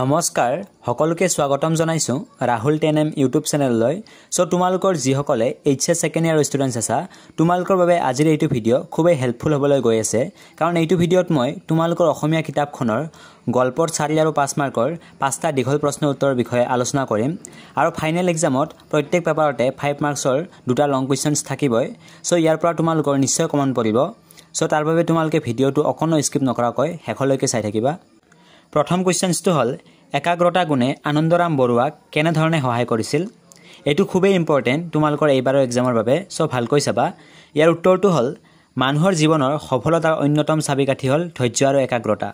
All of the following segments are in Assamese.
নমস্কাৰ সকলোকে স্বাগতম জনাইছোঁ ৰাহুল টেন এম ইউটিউব চেনেললৈ চ' তোমালোকৰ যিসকলে এইচ এছ ছেকেণ্ড ইয়াৰ ষ্টুডেণ্টছ আছা তোমালোকৰ বাবে আজিৰ এইটো ভিডিঅ' খুবেই হেল্পফুল হ'বলৈ গৈ আছে কাৰণ এইটো ভিডিঅ'ত মই তোমালোকৰ অসমীয়া কিতাপখনৰ গল্পৰ চাৰি আৰু পাঁচ মাৰ্কৰ পাঁচটা দীঘল প্ৰশ্ন উত্তৰৰ বিষয়ে আলোচনা কৰিম আৰু ফাইনেল এক্সামত প্ৰত্যেক পেপাৰতে ফাইভ মাৰ্কছৰ দুটা লং কুৱেশ্যনছ থাকিবই চ' ইয়াৰ পৰা তোমালোকৰ নিশ্চয় কমন পৰিব চ' তাৰ বাবে তোমালোকে ভিডিঅ'টো অকণো স্কিপ নকৰাকৈ শেষলৈকে চাই থাকিবা প্ৰথম কুৱেশ্যনছটো হ'ল একাগ্ৰতা গুণে আনন্দৰাম বৰুৱাক কেনেধৰণে সহায় কৰিছিল এইটো খুবেই ইম্পৰ্টেণ্ট তোমালোকৰ এইবাৰৰ এক্সামৰ বাবে চ' ভালকৈ চাবা ইয়াৰ উত্তৰটো হ'ল মানুহৰ জীৱনৰ সফলতাৰ অন্যতম চাবি কাঠি হ'ল ধৈৰ্য আৰু একাগ্ৰতা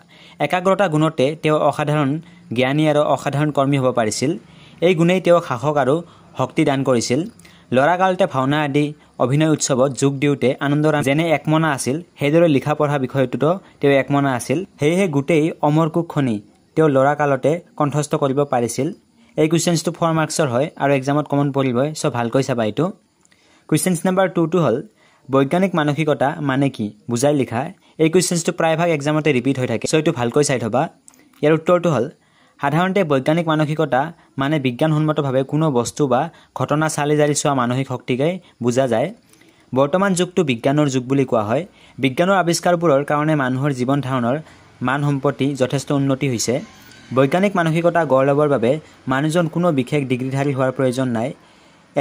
একাগ্ৰতা গুণতে তেওঁ অসাধাৰণ জ্ঞানী আৰু অসাধাৰণ কৰ্মী হ'ব পাৰিছিল এই গুণেই তেওঁক সাহস আৰু শক্তি দান কৰিছিল ল'ৰাকালতে ভাওনা আদি অভিনয় উৎসৱত যোগ দিওঁতে আনন্দ ৰাম যেনে একমনা আছিল সেইদৰে লিখা পঢ়া বিষয়টোতো তেওঁ একমনা আছিল সেয়েহে গোটেই অমৰ কোষ খনি তেওঁ কালতে কণ্ঠস্থ কৰিব পাৰিছিল এই কুৱেশ্যনছটো ফ'ৰ মাৰ্কছৰ হয় আৰু এক্সামত কমন পৰিবই চ' ভালকৈ চাবা এইটো কুৱেশ্যনছ নাম্বাৰ টুটো হ'ল বৈজ্ঞানিক মানসিকতা মানে কি বুজাই লিখা এই কুৱেশ্যনছটো প্ৰায়ভাগ এক্সামতে ৰিপিট হৈ থাকে চ' এইটো ভালকৈ চাই থবা ইয়াৰ উত্তৰটো হ'ল সাধাৰণতে বৈজ্ঞানিক মানসিকতা মানে বিজ্ঞানসন্মতভাৱে কোনো বস্তু বা ঘটনা চালি জাৰি চোৱা মানসিক শক্তিকে বুজা যায় বৰ্তমান যুগটো বিজ্ঞানৰ যুগ বুলি কোৱা হয় বিজ্ঞানৰ আৱিষ্কাৰবোৰৰ কাৰণে মানুহৰ জীৱন ধাৰণৰ মান সম্পত্তি যথেষ্ট উন্নতি হৈছে বৈজ্ঞানিক মানসিকতা গঢ় ল'বৰ বাবে মানুহজন কোনো বিশেষ ডিগ্ৰীধাৰী হোৱাৰ প্ৰয়োজন নাই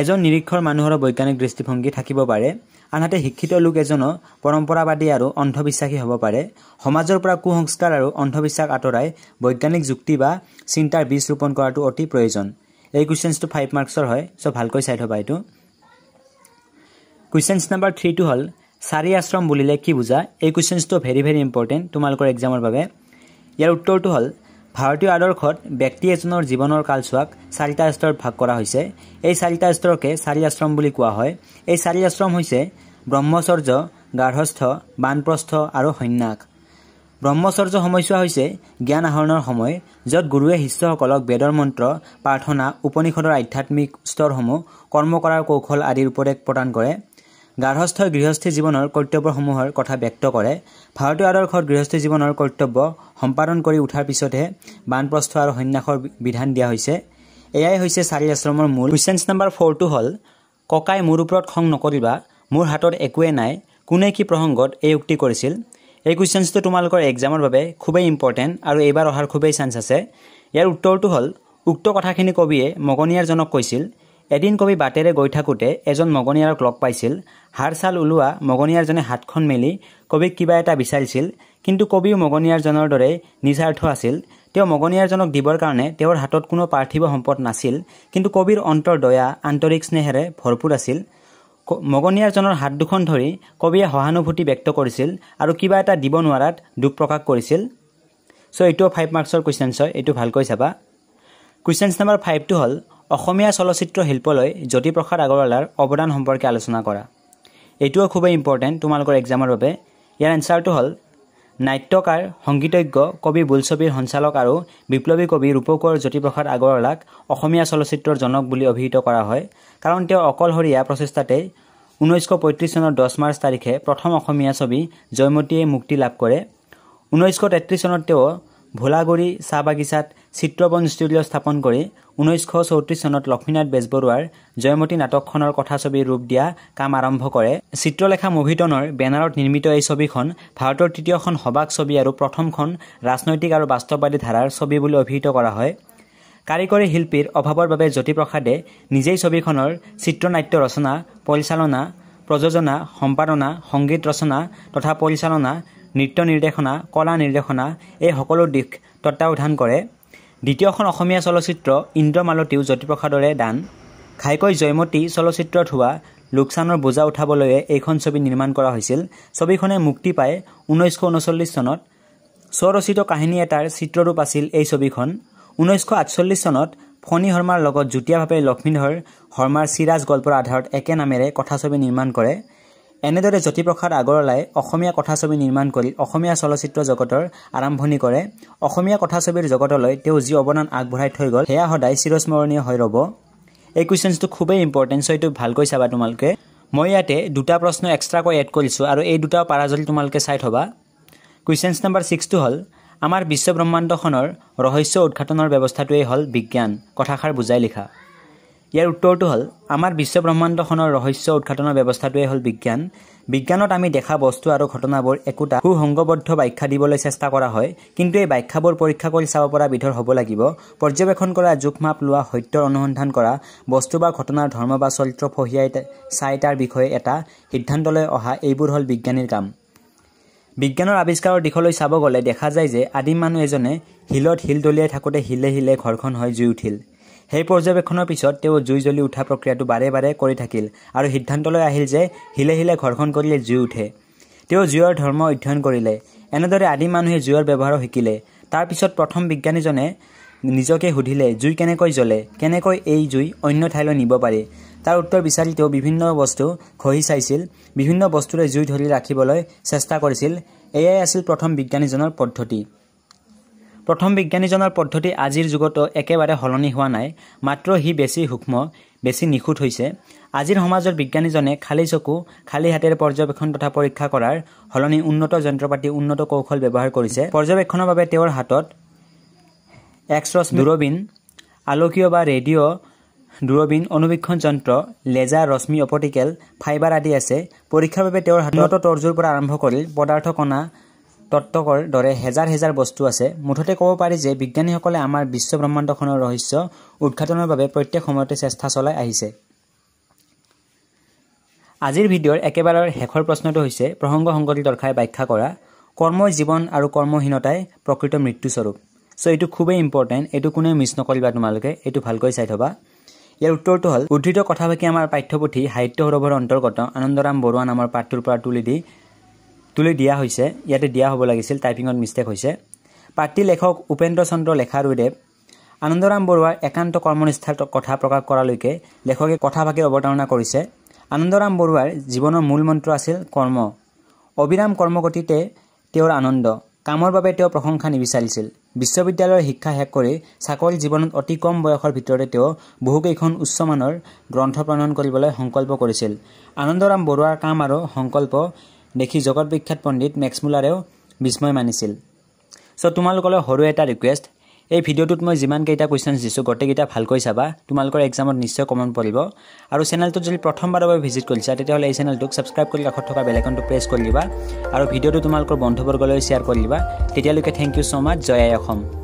এজন নিৰীক্ষৰ মানুহৰ বৈজ্ঞানিক দৃষ্টিভংগী থাকিব পাৰে আনহাতে শিক্ষিত লোক এজনো পৰম্পৰাবাদী আৰু অন্ধবিশ্বাসী হ'ব পাৰে সমাজৰ পৰা কু সংস্কাৰ আৰু অন্ধবিশ্বাস আঁতৰাই বৈজ্ঞানিক যুক্তি বা চিন্তাৰ বীজ ৰোপণ কৰাটো অতি প্ৰয়োজন এই কুৱেশ্যনছটো ফাইভ মাৰ্কছৰ হয় চ' ভালকৈ চাই থ'বা এইটো কুৱেশ্যনছ নাম্বাৰ থ্ৰীটো হ'ল চাৰি আশ্ৰম বুলিলে কি বুজা এই কুৱেশ্যনছটো ভেৰি ভেৰি ইম্পৰ্টেণ্ট তোমালোকৰ এক্সামৰ বাবে ইয়াৰ উত্তৰটো হ'ল ভাৰতীয় আদৰ্শত ব্যক্তি এজনৰ জীৱনৰ কালচোৱাক চাৰিটা স্তৰত ভাগ কৰা হৈছে এই চাৰিটা স্তৰকে চাৰি আশ্ৰম বুলি কোৱা হয় এই চাৰি আশ্ৰম হৈছে ব্ৰহ্মচৰ্য গাৰ্হস্থ বানপ্ৰস্থ আৰু সন্যাস ব্ৰহ্মচৰ্য সময়ছোৱা হৈছে জ্ঞান আহৰণৰ সময় য'ত গুৰুৱে শিষ্যসকলক বেদৰ মন্ত্ৰ প্ৰাৰ্থনা উপনিষদৰ আধ্যাত্মিক স্তৰসমূহ কৰ্ম কৰাৰ কৌশল আদিৰ উপদেশ প্ৰদান কৰে গাৰ্হস্থই গৃহস্থী জীৱনৰ কৰ্তব্যসমূহৰ কথা ব্যক্ত কৰে ভাৰতীয় আদৰ্শত গৃহস্থী জীৱনৰ কৰ্তব্য সম্পাদন কৰি উঠাৰ পিছতহে বানপ্ৰস্থ আৰু সন্যাসৰ বিধান দিয়া হৈছে এয়াই হৈছে চাৰি আশ্ৰমৰ মূল কুৱেশ্যনছ নাম্বাৰ ফ'ৰটো হ'ল ককাই মোৰ ওপৰত খং নকৰিবা মোৰ হাতত একোৱেই নাই কোনে কি প্ৰসংগত এই উক্তি কৰিছিল এই কুৱেশ্যনছটো তোমালোকৰ এক্সামৰ বাবে খুবেই ইম্পৰ্টেণ্ট আৰু এইবাৰ অহাৰ খুবেই চান্স আছে ইয়াৰ উত্তৰটো হ'ল উক্ত কথাখিনি কবিয়ে মগনীয়াৰজনক কৈছিল এদিন কবি বাটেৰে গৈ থাকোঁতে এজন মগনীয়াৰক লগ পাইছিল হাৰ চাল ওলোৱা মগনীয়াৰজনে হাতখন মেলি কবিক কিবা এটা বিচাৰিছিল কিন্তু কবিও মগনীয়াৰজনৰ দৰে নিস্বাৰ্থ আছিল তেওঁ মগনীয়াৰজনক দিবৰ কাৰণে তেওঁৰ হাতত কোনো পাৰ্থিৱ সম্পদ নাছিল কিন্তু কবিৰ অন্তৰ দয়া আন্তৰিক স্নেহেৰে ভৰপূৰ আছিল মগনীয়াৰজনৰ হাত দুখন ধৰি কবিয়ে সহানুভূতি ব্যক্ত কৰিছিল আৰু কিবা এটা দিব নোৱাৰাত দুখ প্ৰকাশ কৰিছিল চ' এইটো ফাইভ মাৰ্কছৰ কুৱেশ্যনছ হয় এইটো ভালকৈ চাবা কুৱেশ্যনছ নাম্বাৰ ফাইভটো হ'ল অসমীয়া চলচ্চিত্ৰ শিল্পলৈ জ্যোতিপ্ৰসাদ আগৰৱালাৰ অৱদান সম্পৰ্কে আলোচনা কৰা এইটোও খুবেই ইম্পৰ্টেণ্ট তোমালোকৰ এক্সামৰ বাবে ইয়াৰ এনচাৰটো হ'ল নাট্যকাৰ সংগীতজ্ঞ কবি বোলছবিৰ সঞ্চালক আৰু বিপ্লৱী কবি ৰূপকোঁৱৰ জ্যোতিপ্ৰসাদ আগৰৱালাক অসমীয়া চলচ্চিত্ৰৰ জনক বুলি অভিহিত কৰা হয় কাৰণ তেওঁ অকলশৰীয়া প্ৰচেষ্টাতেই ঊনৈছশ পঁয়ত্ৰিছ চনৰ দহ মাৰ্চ তাৰিখে প্ৰথম অসমীয়া ছবি জয়মতীয়ে মুক্তি লাভ কৰে ঊনৈছশ তেত্ৰিছ চনত তেওঁ ভোলাগুৰি চাহ বাগিচাত চিত্ৰবন ষ্টুডিঅ' স্থাপন কৰি ঊনৈছশ চৌত্ৰিছ চনত লক্ষ্মীনাথ বেজবৰুৱাৰ জয়মতী নাটকখনৰ কথাছবি ৰূপ দিয়া কাম আৰম্ভ কৰে চিত্ৰলেখা মুভিটনৰ বেনাৰত নিৰ্মিত এই ছবিখন ভাৰতৰ তৃতীয়খন সবাক ছবি আৰু প্ৰথমখন ৰাজনৈতিক আৰু বাস্তৱবাদী ধাৰাৰ ছবি বুলি অভিহিত কৰা হয় কাৰিকৰী শিল্পীৰ অভাৱৰ বাবে জ্যোতিপ্ৰসাদে নিজেই ছবিখনৰ চিত্ৰনাট্য ৰচনা পৰিচালনা প্ৰযোজনা সম্পাদনা সংগীত ৰচনা তথা পৰিচালনা নৃত্য নিৰ্দেশনা কলা নিৰ্দেশনা এই সকলো দিশ তত্বাৱধান কৰে দ্বিতীয়খন অসমীয়া চলচ্চিত্ৰ ইন্দ্ৰমালতীও জ্যোতিপ্ৰসাদৰে দান ঘাইকৈ জয়মতী চলচ্চিত্ৰত হোৱা লোকচানৰ বোজা উঠাবলৈয়ে এইখন ছবি নিৰ্মাণ কৰা হৈছিল ছবিখনে মুক্তি পাই ঊনৈছশ ঊনচল্লিছ চনত স্বৰচিত কাহিনী এটাৰ চিত্ৰৰূপ আছিল এই ছবিখন ঊনৈছশ আঠচল্লিছ চনত ফণী শৰ্মাৰ লগত যুটীয়াভাৱে লক্ষ্মীধৰ শৰ্মাৰ চিৰাজ গল্পৰ আধাৰত একে নামেৰে কথাছবি নিৰ্মাণ কৰে এনেদৰে জ্যোতিপ্ৰসাদ আগৰৱালাই অসমীয়া কথাছবি নিৰ্মাণ কৰি অসমীয়া চলচ্চিত্ৰ জগতৰ আৰম্ভণি কৰে অসমীয়া কথাছবিৰ জগতলৈ তেওঁ যি অৱদান আগবঢ়াই থৈ গ'ল সেয়া সদায় চিৰস্মৰণীয় হৈ ৰ'ব এই কুৱেশ্যনটো খুবেই ইম্পৰ্টেণ্ট চ' এইটো ভালকৈ চাবা তোমালোকে মই ইয়াতে দুটা প্ৰশ্ন এক্সট্ৰাকৈ এড কৰিছোঁ আৰু এই দুটাও পাৰা যদি তোমালোকে চাই থবা কুৱেশ্যনছ নাম্বাৰ ছিক্সটো হ'ল আমাৰ বিশ্ব ব্ৰহ্মাণ্ডখনৰ ৰহস্য উদঘাটনৰ ব্যৱস্থাটোৱেই হ'ল বিজ্ঞান কথাষাৰ বুজাই লিখা ইয়াৰ উত্তৰটো হ'ল আমাৰ বিশ্বব্ৰহ্মাণ্ডখনৰ ৰহস্য উদঘাটনৰ ব্যৱস্থাটোৱে হ'ল বিজ্ঞান বিজ্ঞানত আমি দেখা বস্তু আৰু ঘটনাবোৰ একোটা সুসংগবদ্ধ ব্যাখ্যা দিবলৈ চেষ্টা কৰা হয় কিন্তু এই ব্যাখ্যাবোৰ পৰীক্ষা কৰি চাব পৰা বিধৰ হ'ব লাগিব পৰ্যবেক্ষণ কৰা জোখমাপ লোৱা সত্যৰ অনুসন্ধান কৰা বস্তু বা ঘটনাৰ ধৰ্ম বা চৰিত্ৰ ফহিয়াই চাই তাৰ বিষয়ে এটা সিদ্ধান্তলৈ অহা এইবোৰ হ'ল বিজ্ঞানীৰ কাম বিজ্ঞানৰ আৱিষ্কাৰৰ দিশলৈ চাব গ'লে দেখা যায় যে আদিম মানুহ এজনে শিলত শিল দলিয়াই থাকোঁতে শিলে হিলে ঘৰখন হৈ জুই উঠিল সেই পৰ্যবেক্ষণৰ পিছত তেওঁ জুই জ্বলি উঠা প্ৰক্ৰিয়াটো বাৰে বাৰে কৰি থাকিল আৰু সিদ্ধান্তলৈ আহিল যে শিলে হিলে ঘৰখন কৰিলে জুই উঠে তেওঁ জুইৰ ধৰ্ম অধ্যয়ন কৰিলে এনেদৰে আদি মানুহে জুইৰ ব্যৱহাৰো শিকিলে তাৰপিছত প্ৰথম বিজ্ঞানীজনে নিজকে সুধিলে জুই কেনেকৈ জ্বলে কেনেকৈ এই জুই অন্য ঠাইলৈ নিব পাৰি তাৰ উত্তৰ বিচাৰি তেওঁ বিভিন্ন বস্তু খহি চাইছিল বিভিন্ন বস্তুৰে জুই ধৰি ৰাখিবলৈ চেষ্টা কৰিছিল এয়াই আছিল প্ৰথম বিজ্ঞানীজনৰ পদ্ধতি প্ৰথম বিজ্ঞানীজনৰ পদ্ধতি আজিৰ যুগতো একেবাৰে সলনি হোৱা নাই মাত্ৰ সি বেছি সূক্ষ্ম বেছি নিখুঁত হৈছে আজিৰ সমাজৰ বিজ্ঞানীজনে খালী চকু খালী হাতেৰে পৰ্যবেক্ষণ তথা পৰীক্ষা কৰাৰ সলনি উন্নত যন্ত্ৰপাতি উন্নত কৌশল ব্যৱহাৰ কৰিছে পৰ্যবেক্ষণৰ বাবে তেওঁৰ হাতত এক্সৰছ দূৰবীন আলোকীয় বা ৰেডিঅ' দূৰবিন অনুবীক্ষণ যন্ত্ৰ লেজাৰ ৰশ্মি অপটিকেল ফাইবাৰ আদি আছে পৰীক্ষাৰ বাবে তেওঁৰ হাতত তৰ্জুৰ পৰা আৰম্ভ কৰিল পদাৰ্থ কণা তত্বকৰ দৰে হেজাৰ হেজাৰ বস্তু আছে মুঠতে ক'ব পাৰি যে বিজ্ঞানীসকলে আমাৰ বিশ্ব ব্ৰহ্মাণ্ডখনৰ ৰহস্য উদঘাটনৰ বাবে প্ৰত্যেক সময়তে চেষ্টা চলাই আহিছে আজিৰ ভিডিঅ'ৰ একেবাৰে শেষৰ প্ৰশ্নটো হৈছে প্ৰসংগ সংগতি দৰ্শাই ব্যাখ্যা কৰা কৰ্মই জীৱন আৰু কৰ্মহীনতাই প্ৰকৃত মৃত্যুস্বৰূপ চ' এইটো খুবেই ইম্পৰ্টেণ্ট এইটো কোনেও মিছ নকৰিবা তোমালোকে এইটো ভালকৈ চাই থবা ইয়াৰ উত্তৰটো হ'ল উদ্ধৃত কথা বাকী আমাৰ পাঠ্যপুথি সাহিত্য সৰোবৰৰ অন্তৰ্গত আনন্দৰাম বৰুৱা নামৰ পাঠটোৰ পৰা তুলি দি টোলৈ দিয়া হৈছে ইয়াতে দিয়া হ'ব লাগিছিল টাইপিঙত মিষ্টেক হৈছে পাতৃ লেখক উপেন্দ্ৰ চন্দ্ৰ লেখাৰুদেৱ আনন্দৰাম বৰুৱাৰ একান্ত কৰ্মনিষ্ঠাৰ কথা প্ৰকাশ কৰালৈকে লেখকে কথা ভাগে অৱতাৰণা কৰিছে আনন্দৰাম বৰুৱাৰ জীৱনৰ মূল মন্ত্ৰ আছিল কৰ্ম অবিৰাম কৰ্মগতিতে তেওঁৰ আনন্দ কামৰ বাবে তেওঁ প্ৰশংসা নিবিচাৰিছিল বিশ্ববিদ্যালয়ৰ শিক্ষা শেষ কৰি চাকৰি জীৱনত অতি কম বয়সৰ ভিতৰতে তেওঁ বহুকেইখন উচ্চমানৰ গ্ৰন্থ প্ৰণয়ন কৰিবলৈ সংকল্প কৰিছিল আনন্দৰাম বৰুৱাৰ কাম আৰু সংকল্প দেখি জগত বিখ্যাত পণ্ডিত মেক্সমুলাৰেও বিস্ময় মানিছিল চ' তোমালোকলৈ সৰু এটা ৰিকুৱেষ্ট এই ভিডিঅ'টোত মই যিমানকেইটা কুৱেশ্যনছ দিছোঁ গোটেইকেইটা ভালকৈ চাবা তোমালোকৰ এক্সামত নিশ্চয় কমন পৰিব আৰু চেনেলটোত যদি প্ৰথমবাৰৰ বাবে ভিজিট কৰিছা তেতিয়াহ'লে এই চেনেলটোক ছাবস্ক্ৰাইব কৰি কাষত থকা বেলেকনটো প্ৰেছ কৰি দিবা আৰু ভিডিঅ'টো তোমালোকৰ বন্ধুবৰ্গলৈ শ্বেয়াৰ কৰি দিবা তেতিয়ালৈকে থেংক ইউ ছ' মাছ জয় আই অসম